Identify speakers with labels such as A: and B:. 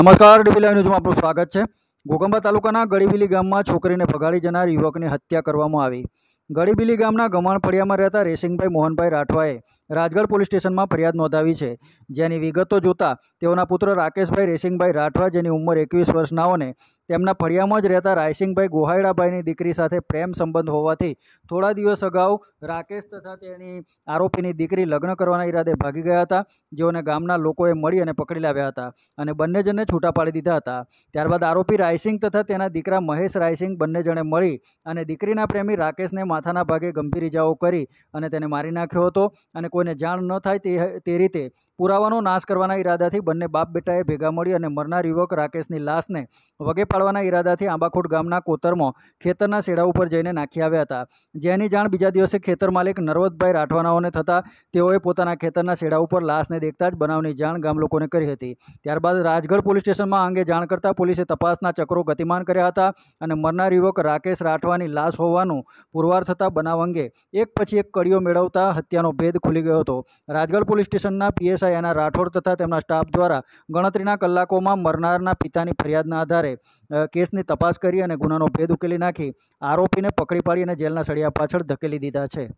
A: નમસ્કાર dB live ન્યૂઝમાં આપનું સ્વાગત છે ઘોગંબા તાલુકાના ગળીબીલી ગામમાં છોકરીને ભગાડી જનાર યુવકની હત્યા કરવામાં આવી ગળીબીલી ગામના ગમાણ ફળિયામાં રહેતા રેસિંગભાઈ મોહનભાઈ રાઠવાએ રાજગઢ પોલીસ સ્ટેશનમાં ફરિયાદ નોંધાવી છે જેની વિગતો જોતા તેઓના પુત્ર રાકેશભાઈ રેસિંગભાઈ રાઠવા જેની ઉંમર એકવીસ વર્ષનાઓને તેમના ફળિયામાં જ રહેતા રાયસિંગભાઈ ગોહાયડાભાઈની દીકરી સાથે પ્રેમ સંબંધ હોવાથી થોડા દિવસ અગાઉ
B: રાકેશ તથા તેની
A: આરોપીની દીકરી લગ્ન કરવાના ઈરાદે ભાગી ગયા હતા જેઓને ગામના લોકોએ મળી અને પકડી લાવ્યા હતા અને બંને જણને છૂટા પાડી દીધા હતા ત્યારબાદ આરોપી રાયસિંગ તથા તેના દીકરા મહેશ રાયસિંગ બંને જણે મળી અને દીકરીના પ્રેમી રાકેશને માથાના ભાગે ગંભીર ઇજાઓ કરી અને તેને મારી નાખ્યો હતો અને કોઈને જાણ ન થાય તે રીતે પુરાવાનો નાશ કરવાના ઈરાદાથી બંને બાપ બેટાએ ભેગા મળી અને મરનાર યુવક રાકેશની લાશને વગે કળવાના ઈરાદાથી આંબાકોટ ગામના કોતરમાં ખેતરના શેઢા ઉપર જઈને નાખી આવ્યા હતા જેની જાન બીજા દિવસે ખેતર માલિક nervotbhai રાઠવાનાઓને થતા તેઓએ પોતાના ખેતરના શેઢા ઉપર લાશને દેખતા જ બનાવની જાન ગામ લોકોને કરી હતી ત્યારબાદ રાજગઢ પોલીસ સ્ટેશનમાં અંગે જાણ કરતા પોલીસે તપાસના ચક્રો ગતિમાન કર્યા હતા અને મરનાર યુવક રાકેશ રાઠવાની લાશ હોવાનું પુરવાર થતા બનાવ અંગે એક પછી એક કડીઓ મેળવતા હત્યાનો ભેદ ખુલી ગયો હતો રાજગઢ પોલીસ સ્ટેશનના PSI એના राठોર તથા તેમના સ્ટાફ દ્વારા ગણત્રીના કલાકોમાં મરનારના પિતાની ફરિયાદના આધારે કેસની તપાસ કરી અને ગુનાનો ભેદ ઉકેલી નાખી આરોપીને પકડી પાડી અને જેલના સળિયા પાછળ ધકેલી દીધા છે